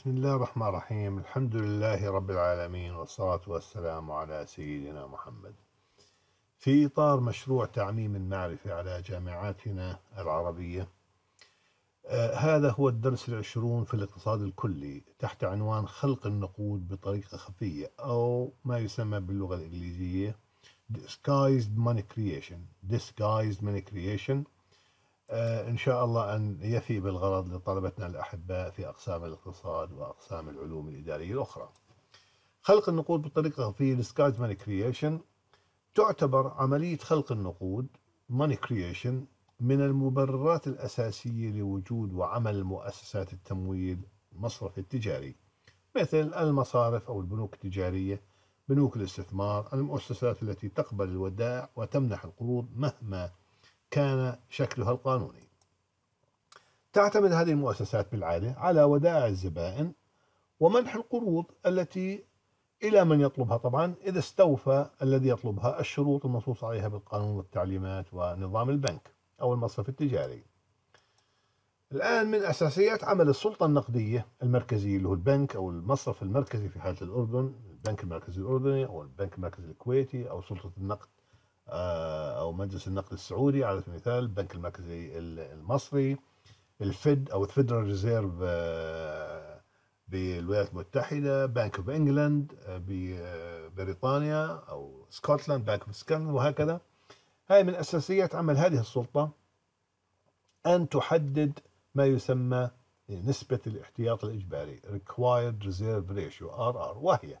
بسم الله الرحمن الرحيم الحمد لله رب العالمين والصلاة والسلام على سيدنا محمد في إطار مشروع تعميم المعرفة على جامعاتنا العربية آه، هذا هو الدرس العشرون في الاقتصاد الكلي تحت عنوان خلق النقود بطريقة خفية أو ما يسمى باللغة الإنجليزية Disguised Money Creation Disguised Money Creation آه، إن شاء الله أن يفي بالغرض لطلبتنا الأحباء في أقسام الاقتصاد وأقسام العلوم الإدارية الأخرى خلق النقود بطريقة في money كرييشن تعتبر عملية خلق النقود ماني كرييشن من المبررات الأساسية لوجود وعمل مؤسسات التمويل المصرفي التجاري مثل المصارف أو البنوك التجارية بنوك الاستثمار المؤسسات التي تقبل الودائع وتمنح القروض مهما كان شكلها القانوني تعتمد هذه المؤسسات بالعادة على ودائع الزبائن ومنح القروض التي إلى من يطلبها طبعا إذا استوفى الذي يطلبها الشروط المنصوص عليها بالقانون والتعليمات ونظام البنك أو المصرف التجاري الآن من أساسيات عمل السلطة النقدية المركزية اللي هو البنك أو المصرف المركزي في حالة الأردن البنك المركزي الأردني أو البنك المركزي الكويتي أو سلطة النقد آه، او مجلس النقد السعودي على سبيل المثال البنك المركزي المصري الفيد او الفيدرال ريزيرف آه، بالولايات المتحده بنك اوف انجلاند ببريطانيا او سكوتلاند بنك اوف سكوتلاند وهكذا هاي من اساسيات عمل هذه السلطه ان تحدد ما يسمى نسبة الاحتياط الإجباري Required Reserve Ratio RR وهي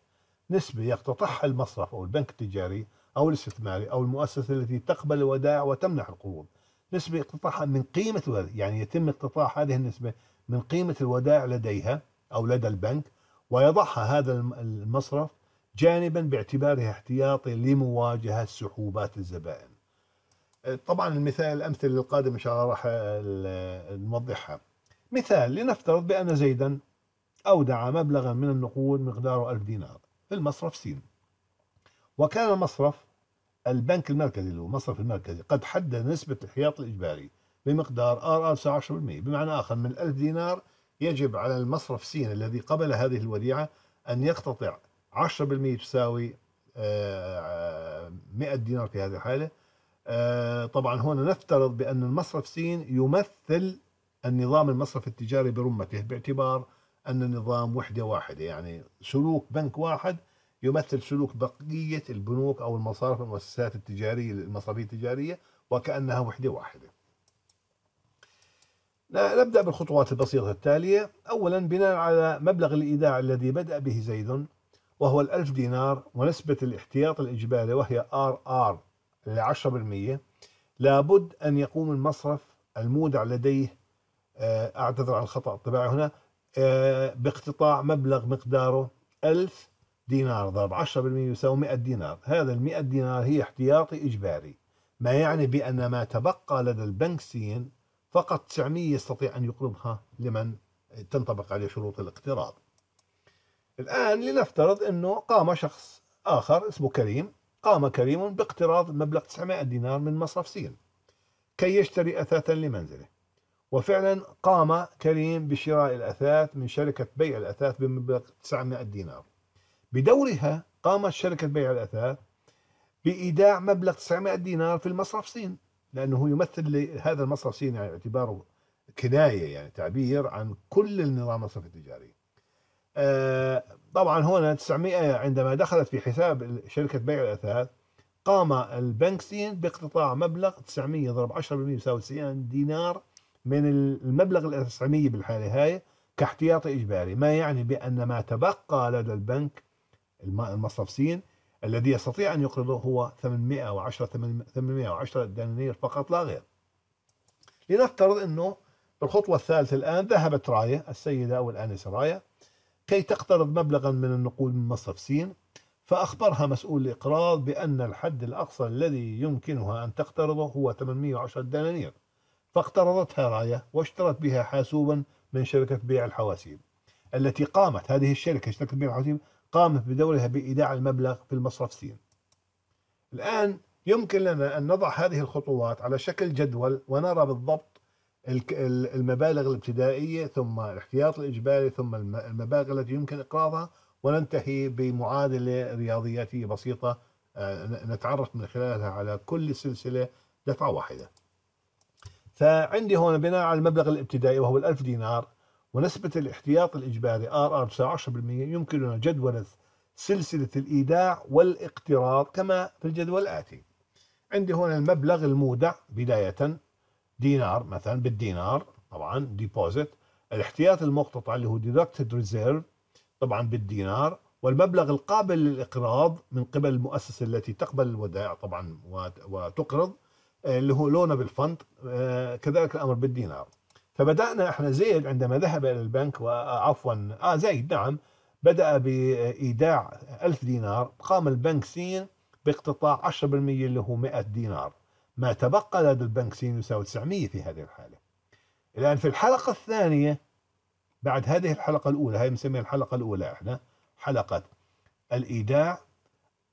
نسبة يقتطعها المصرف أو البنك التجاري أو الاستثماري أو المؤسسة التي تقبل الودائع وتمنح القروض نسبة اقتطاعها من قيمة الودائع يعني يتم اقتطاع هذه النسبة من قيمة الودائع لديها أو لدى البنك ويضعها هذا المصرف جانبا باعتباره احتياطي لمواجهة سحوبات الزبائن أه، طبعا المثال الأمثلة القادمة إن شاء الله راح أه، نوضحها مثال لنفترض بأن زيدا أودع مبلغا من النقود مقداره ألف دينار في المصرف سين وكان مصرف البنك المركزي اللي هو المصرف المركزي قد حدد نسبة الحياط الإجباري بمقدار آر 10% بمعنى آخر من 1000 دينار يجب على المصرف سين الذي قبل هذه الوديعة أن يقتطع 10% تساوي 100 آه، دينار في هذه الحالة آه، طبعا هنا نفترض بأن المصرف سين يمثل النظام المصرف التجاري برمته باعتبار أن النظام وحدة واحدة يعني سلوك بنك واحد يمثل سلوك بقية البنوك أو المصارف والمؤسسات التجارية المصرفية التجارية وكأنها وحدة واحدة نبدأ بالخطوات البسيطة التالية أولا بناء على مبلغ الإيداع الذي بدأ به زيد وهو الألف دينار ونسبة الاحتياط الإجباري وهي آر آر لعشرة بالمية لابد أن يقوم المصرف المودع لديه آه، أعتذر عن الخطأ الطباعي هنا آه، باقتطاع مبلغ مقداره ألف دينار ضرب 10% يساوي 100 دينار هذا ال 100 دينار هي احتياطي إجباري ما يعني بأن ما تبقى لدى البنك سين فقط 900 يستطيع أن يقرضها لمن تنطبق عليه شروط الاقتراض الآن لنفترض أنه قام شخص آخر اسمه كريم قام كريم باقتراض مبلغ 900 دينار من مصرف سين كي يشتري أثاثا لمنزله وفعلا قام كريم بشراء الأثاث من شركة بيع الأثاث بمبلغ 900 دينار بدورها قامت شركة بيع الأثاث بإيداع مبلغ 900 دينار في المصرف صين لأنه هو يمثل هذا المصرف الصين يعني اعتباره كناية يعني تعبير عن كل النظام المصرفي التجاري آه، طبعا هنا 900 عندما دخلت في حساب شركة بيع الأثاث قام البنك سين باقتطاع مبلغ 900 ضرب 10% يساوي 90 دينار من المبلغ ال 900 بالحالة هاي كاحتياطي إجباري ما يعني بأن ما تبقى لدى البنك المصرفسين الذي يستطيع أن يقرضه هو 810 810 دنانير فقط لا غير لنفترض أنه بالخطوة الثالثة الآن ذهبت راية السيدة أو الآنسة راية كي تقترض مبلغا من النقود من مصرف سين فأخبرها مسؤول الإقراض بأن الحد الأقصى الذي يمكنها أن تقترضه هو 810 دنانير فاقترضتها راية واشترت بها حاسوبا من شركة بيع الحواسيب التي قامت هذه الشركة شركة بيع الحواسيب قامت بدورها بإيداع المبلغ في المصرف سين الآن يمكن لنا أن نضع هذه الخطوات على شكل جدول ونرى بالضبط المبالغ الابتدائية ثم الاحتياط الإجباري ثم المبالغ التي يمكن إقراضها وننتهي بمعادلة رياضياتية بسيطة آه، نتعرف من خلالها على كل سلسلة دفعة واحدة فعندي هنا بناء على المبلغ الابتدائي وهو الألف دينار ونسبة الاحتياط الإجباري RR 19% يمكننا جدول سلسلة الإيداع والاقتراض كما في الجدول الآتي عندي هنا المبلغ المودع بداية دينار مثلا بالدينار طبعا ديبوزيت الاحتياط المقتطع اللي هو deducted ريزيرف طبعا بالدينار والمبلغ القابل للإقراض من قبل المؤسسة التي تقبل الودائع طبعا وتقرض آه، اللي هو لونه آه، بالفند كذلك الأمر بالدينار فبدأنا احنا زيد عندما ذهب إلى البنك وعفوا آه زيد نعم بدأ بإيداع ألف دينار قام البنك سين باقتطاع 10% اللي هو 100 دينار ما تبقى لدى البنك سين يساوي 900 في هذه الحالة الآن في الحلقة الثانية بعد هذه الحلقة الأولى هاي بنسميها الحلقة الأولى احنا حلقة الإيداع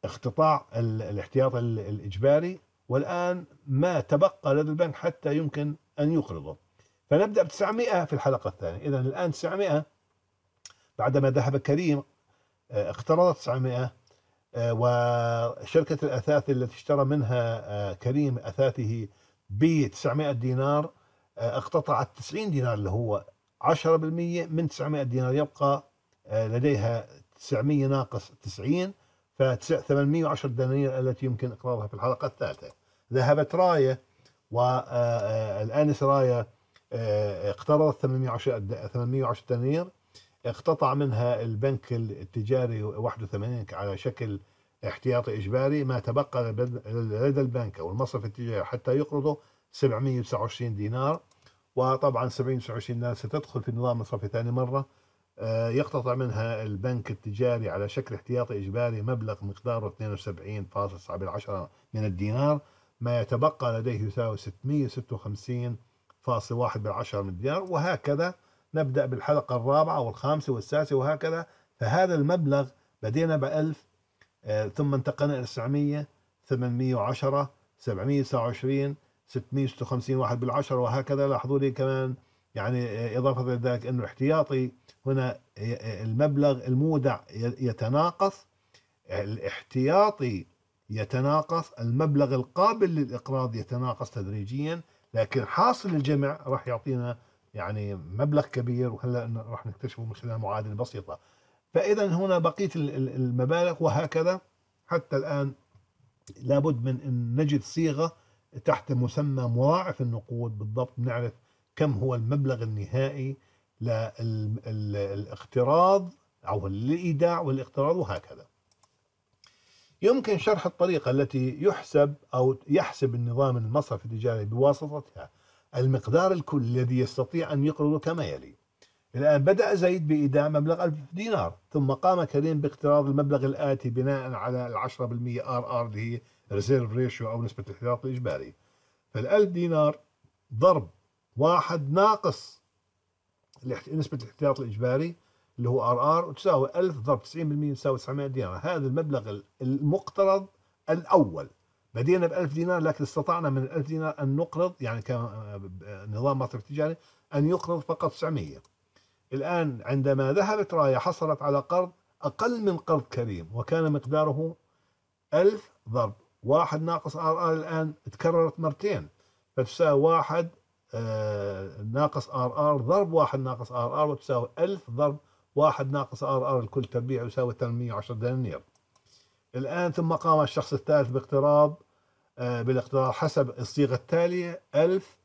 اقتطاع الاحتياط الإجباري والآن ما تبقى لدى البنك حتى يمكن أن يقرضه فنبدأ ب 900 في الحلقة الثانية إذا الآن 900 بعدما ذهب كريم آه، اقترض 900 آه، وشركة الأثاث التي اشترى منها آه، كريم أثاثه ب 900 دينار اقتطعت 90 دينار اللي هو 10% من 900 دينار يبقى لديها 900 ناقص 90 ف 810 دنانير التي يمكن اقرارها في الحلقه الثالثه ذهبت رايه والانس رايه اقترضت 810 810 دنانير اقتطع منها البنك التجاري 81 على شكل احتياطي اجباري ما تبقى لدى البنك او المصرف التجاري حتى يقرضه 729 دينار وطبعا 729 دينار ستدخل في النظام المصرفي ثاني مره آه، يقتطع منها البنك التجاري على شكل احتياطي اجباري مبلغ مقداره 72.7 من الدينار ما يتبقى لديه يساوي 656 0.1 بالعشرة من دينار وهكذا نبدأ بالحلقة الرابعة والخامسة والسادسة وهكذا فهذا المبلغ بدينا ب 1000 آه، ثم انتقلنا إلى 900 810 729 656 واحد بالعشرة وهكذا لاحظوا لي كمان يعني آه، إضافة إلى ذلك أنه احتياطي هنا آه، المبلغ المودع يتناقص الاحتياطي يتناقص المبلغ القابل للإقراض يتناقص تدريجيا لكن حاصل الجمع راح يعطينا يعني مبلغ كبير وهلا راح نكتشفه من خلال معادله بسيطه فاذا هنا بقيه المبالغ وهكذا حتى الان لابد من ان نجد صيغه تحت مسمى مضاعف النقود بالضبط نعرف كم هو المبلغ النهائي للاقتراض او الايداع والاقتراض وهكذا يمكن شرح الطريقة التي يحسب أو يحسب النظام المصرف التجاري بواسطتها المقدار الكلي الذي يستطيع أن يقرضه كما يلي الآن بدأ زيد بإيداع مبلغ 1000 دينار ثم قام كريم باقتراض المبلغ الآتي بناء على العشرة 10% آر آر اللي هي ريزيرف ريشيو أو نسبة الاحتياط الإجباري فال1000 دينار ضرب واحد ناقص نسبة الاحتياط الإجباري اللي هو ار ار تساوي 1000 ضرب 90% يساوي 900 دينار هذا المبلغ المقترض الأول بدينا ب 1000 دينار لكن استطعنا من ال 1000 دينار أن نقرض يعني كنظام آه، مصرف تجاري أن يقرض فقط 900 الآن عندما ذهبت راية حصلت على قرض أقل من قرض كريم وكان مقداره 1000 ضرب واحد ناقص ار ار الآن تكررت مرتين فتساوي واحد آه ناقص ار ار ضرب واحد ناقص ار ار وتساوي 1000 ضرب واحد ناقص ار ار الكل تربيع يساوي 810 دنانير الآن ثم قام الشخص الثالث باقتراض آه، بالاقتراض حسب الصيغة التالية 1000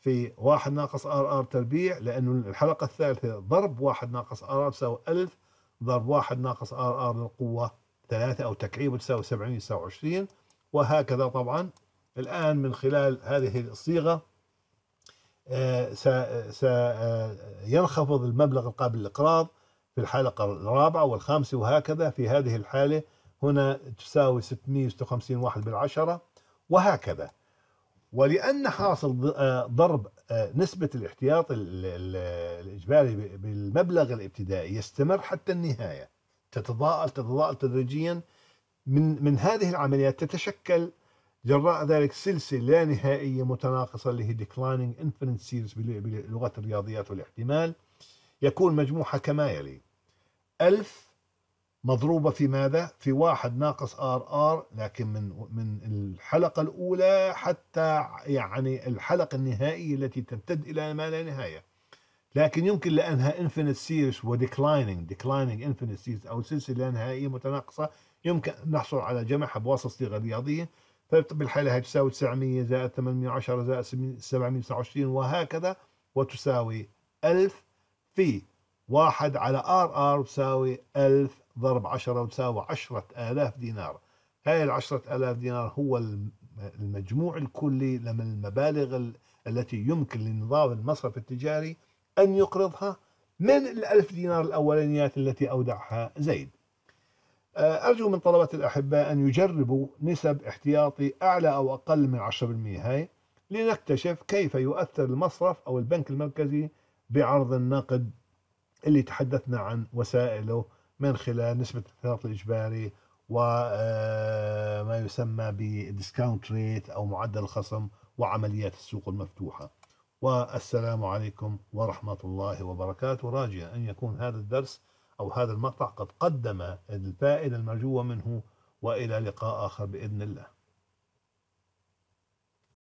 في 1 ناقص ار ار تربيع لأنه الحلقة الثالثة ضرب 1 ناقص ار ار تساوي 1000 ضرب 1 ناقص ار ار للقوة 3 أو تكعيبه تساوي 729 وهكذا طبعا الآن من خلال هذه الصيغة آه، سينخفض آه، المبلغ القابل للإقراض في الحلقة الرابعة والخامسة وهكذا في هذه الحالة هنا تساوي 656 واحد بالعشرة وهكذا ولأن حاصل آه، ضرب آه، نسبة الاحتياط الإجباري بالمبلغ الابتدائي يستمر حتى النهاية تتضاءل تتضاءل تدريجيا من من هذه العمليات تتشكل جراء ذلك سلسلة لا نهائية متناقصة اللي هي declining infinite series بلغة الرياضيات والاحتمال يكون مجموعها كما يلي ألف مضروبة في ماذا؟ في واحد ناقص آر آر لكن من من الحلقة الأولى حتى يعني الحلقة النهائية التي تمتد إلى ما لا نهاية لكن يمكن لأنها infinite series وديكلايننج declining infinite series أو سلسلة نهائية متناقصة يمكن نحصل على جمعها بواسطة صيغة رياضية فبالحالة هي تساوي 900 زائد 810 زائد 729 وهكذا وتساوي 1000 في 1 على ار ار تساوي 1000 ضرب 10 تساوي 10000 دينار هاي ال 10000 دينار هو المجموع الكلي لمن المبالغ التي يمكن لنظام المصرف التجاري أن يقرضها من ال 1000 دينار الأولانيات التي أودعها زيد آه، أرجو من طلبة الأحباء أن يجربوا نسب احتياطي أعلى أو أقل من 10% هاي لنكتشف كيف يؤثر المصرف أو البنك المركزي بعرض النقد اللي تحدثنا عن وسائله من خلال نسبة الاحتياط الإجباري وما آه، يسمى بالديسكاونت ريت أو معدل الخصم وعمليات السوق المفتوحة والسلام عليكم ورحمة الله وبركاته راجيا أن يكون هذا الدرس أو هذا المقطع قد قدم الفائدة المرجوة منه وإلى لقاء آخر بإذن الله